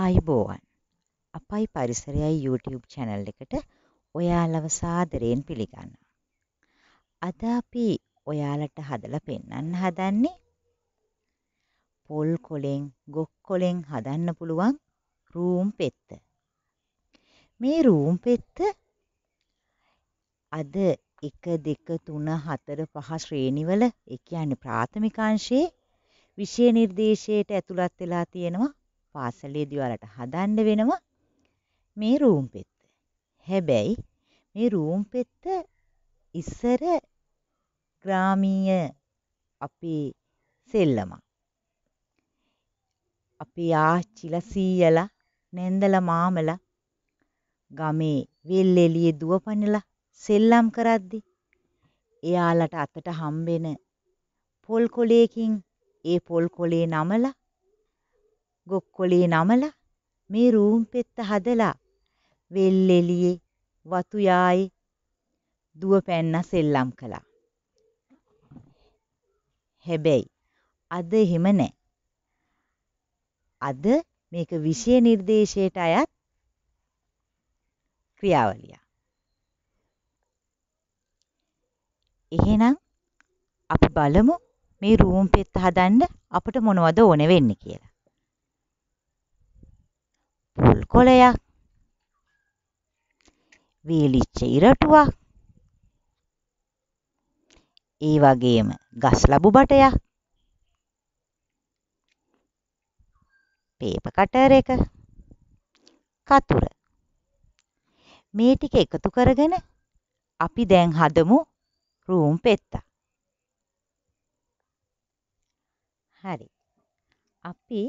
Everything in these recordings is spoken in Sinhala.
ආයුබෝවන් අපයි පරිසරයයි YouTube channel එකට ඔයාලව සාදරයෙන් පිළිගන්නවා. අද අපි ඔයාලට හදලා පෙන්වන්න හදන්නේ පොල් කොලෙන් ගොක් කොලෙන් හදන්න පුළුවන් රූම් පෙත්ත. මේ රූම් පෙත්ත අද 1 2 3 4 5 ශ්‍රේණිවල ඒ කියන්නේ ප්‍රාථමික අංශයේ විෂය නිර්දේශයට ඇතුළත් වෙලා තියෙනවා පාසලේ දිවලට හදන්න වෙනවා මේ රූම් පෙත්ත. හැබැයි මේ රූම් පෙත්ත ඉස්සර ග්‍රාමීය අපේ සෙල්ලමක්. අපේ ආච්චිල සීයලා නැන්දල මාමලා ගමේ වෙල් එළියේ දුවපනලා සෙල්ලම් කරද්දි එයාලට අතට හම්බෙන පොල් කොලයකින් ඒ පොල් කොලේ නමලා ගොක්කොලේ නමලා මේ රූම් පෙත්ත හදලා වෙල්ෙලියේ වතු යායේ දුව පැන්න සෙල්ලම් කළා. හැබැයි අද එහෙම නැහැ. අද මේක විෂය නිර්දේශයට අයත් ක්‍රියාවලිය. එහෙනම් අපි බලමු මේ රූම් පෙත්ත හදන්න අපට මොනවද ඕන වෙන්නේ කියලා. උල්කොලයක් වීලිච්ච ඉරටුවක් ඒ වගේම ගස් ලැබු බටයක් පේපර් කටර් එක කතුර මේ ටික එකතු කරගෙන අපි දැන් හදමු රූම් පෙත්තා හරි අපි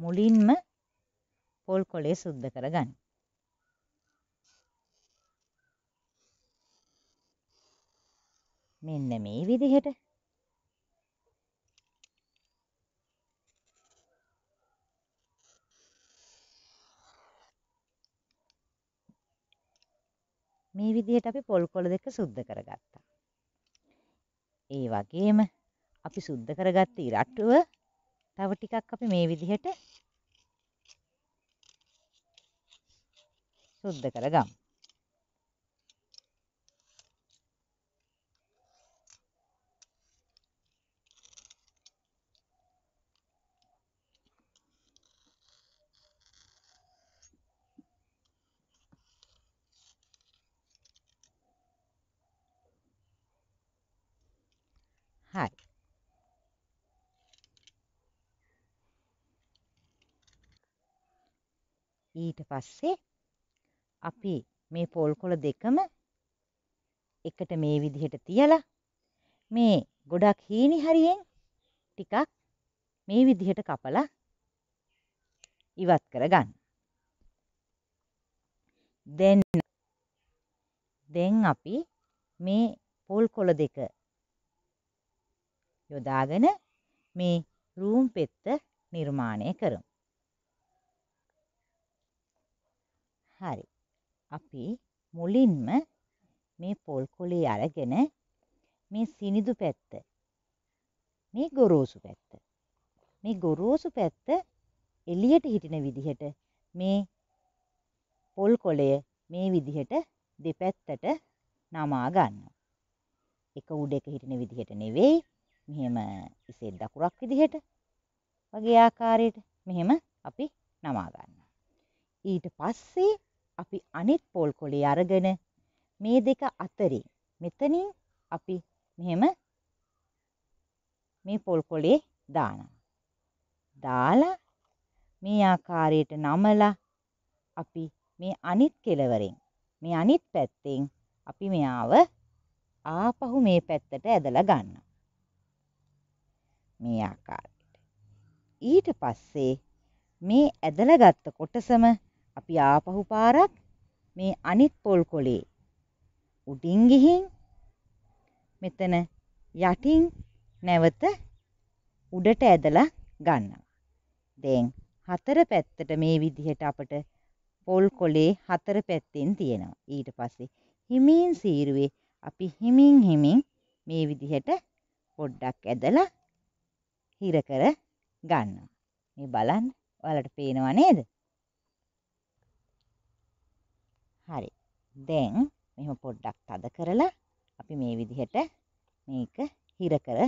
මුලින්ම පොල් කොලේ සුද්ධ කරගන්න. මෙන්න මේ විදිහට මේ විදිහට අපි පොල් කොළ දෙක සුද්ධ කරගත්තා. ඒ වගේම අපි සුද්ධ කරගත්ත ඉරට්ටුව තව ටිකක් අපි මේ විදිහට සුද්ධ කරගමු. හරි. ඊට පස්සේ අපි මේ පොල් කොළ දෙකම එකට මේ විදිහට තියලා මේ ගොඩක් හීනි හරියෙන් ටිකක් මේ විදිහට කපලා ඉවත් කරගන්න. දැන් දැන් අපි මේ පොල් කොළ දෙක යොදාගෙන මේ රූම් පෙත්ත නිර්මාණය කරමු. හරි. අපි මුලින්ම මේ පොල් කුලී අරගෙන මේ සිනිදු පැත්ත මේ ගොරෝසු පැත්ත මේ ගොරෝසු පැත්ත එළියට හිටින විදිහට මේ පොල් කොලය මේ විදිහට දෙපැත්තට නමා ගන්න. එක උඩ එක හිටින විදිහට නෙවෙයි මෙහෙම ඉසේ දකුරක් විදිහට වගේ ආකාරයට මෙහෙම අපි නමා ගන්න. ඊට පස්සේ අපි අනිත් පෝල් කොලේ අරගෙන මේ දෙක අතරේ මෙතනින් අපි මෙහෙම මේ පොල් කොලේ දානවා. දාලා මේ ආකාරයට නමලා අපි මේ අනිත් කෙලවරෙන් මේ අනිත් පැත්තෙන් අපි මෙයාව ආපහු මේ පැත්තට ඇදලා ගන්නවා. මේ ආකාරයට. ඊට පස්සේ මේ ඇදලා ගත්ත කොටසම අපි ආපහු පාරක් මේ අනිත් පොල් කොලේ උඩින් ගිහින් මෙතන යටින් නැවත උඩට ඇදලා ගන්නවා. දැන් හතර පැත්තට මේ විදිහට අපට පොල් කොලේ හතර පැත්තෙන් තියෙනවා. ඊට පස්සේ හිමින් සීරුවේ අපි හිමින් හිමින් මේ විදිහට පොඩ්ඩක් ඇදලා හිර කර ගන්නවා. මේ බලන්න ඔයාලට පේනවා නේද? හරි. දැන් මෙහෙම පොඩ්ඩක් තද කරලා අපි මේ විදිහට මේක හිර කර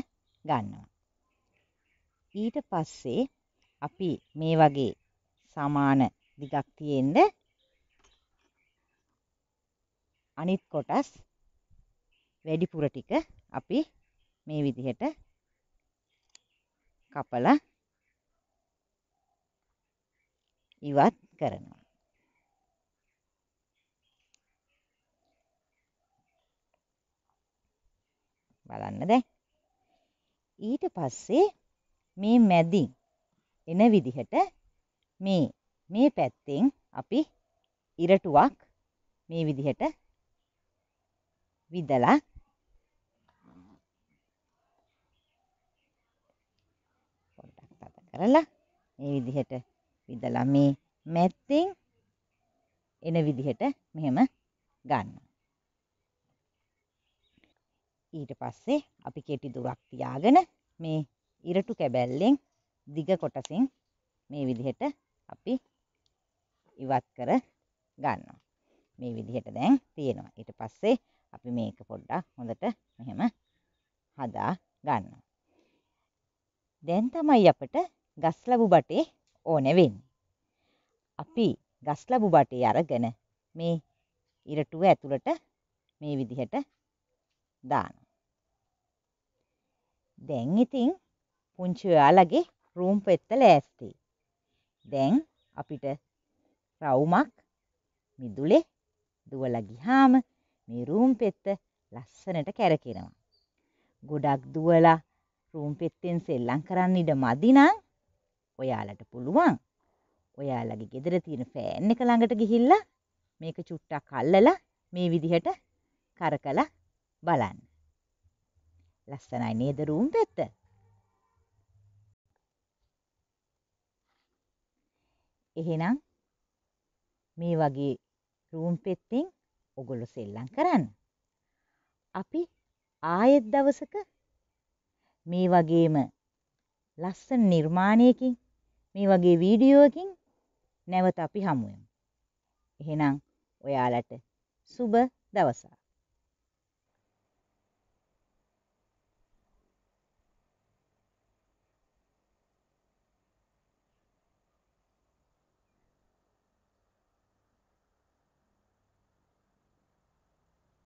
ගන්නවා. ඊට පස්සේ අපි මේ වගේ සමාන දිගක් තියෙන්න අනිත් කොටස් වැඩිපුර ටික අපි මේ විදිහට කපලා ඉවත් කරනවා. බලන්න දැන් ඊට පස්සේ මේ මැදින් එන විදිහට මේ මේ පැත්තෙන් අපි ඉරටුවක් මේ විදිහට විදලා පොඩ්ඩක් තද කරලා මේ විදිහට විදලා මේ මැත්තෙන් එන විදිහට මෙහෙම ගන්නවා ඊට පස්සේ අපි කෙටි දුරක් තියාගෙන මේ ඉරටු කැබැල්ලෙන් දිග කොටසින් මේ විදිහට අපි ඉවත් කර ගන්නවා. මේ විදිහට දැන් තියෙනවා. ඊට පස්සේ අපි මේක පොඩ්ඩක් හොඳට මෙහෙම හදා ගන්නවා. දැන් තමයි අපට ගස් ලැබු බටේ ඕනේ වෙන්නේ. අපි ගස් ලැබු බටේ අරගෙන මේ ඉරටුව ඇතුළට මේ විදිහට දානවා. දැන් ඉතින් පුංචි ඔයාලගේ රූම් පෙත්ත ලෑස්ති. දැන් අපිට රවුමක් මිදුලේ දුවලා ගිහාම මේ රූම් පෙත්ත ලස්සනට කැරකෙනවා. ගොඩක් දුවලා රූම් පෙත්තෙන් සෙල්ලම් කරන්න ඉඩ මදි නම් ඔයාලට පුළුවන්. ඔයාලගේ ගෙදර තියෙන ෆෑන් එක ළඟට ගිහිල්ලා මේක චුට්ටක් අල්ලලා මේ විදිහට කරකලා බලන්න. ලස්සනයි නේද රූම් පැත්ත? එහෙනම් මේ වගේ රූම් පෙත්තෙන් ඔගොල්ලො සෙල්ලම් කරන්න. අපි ආයෙත් දවසක මේ වගේම ලස්සන නිර්මාණයකින් මේ වගේ වීඩියෝකින් නැවත අපි හමුුවම්. එහෙනම් ඔයාලට සුබ දවසා.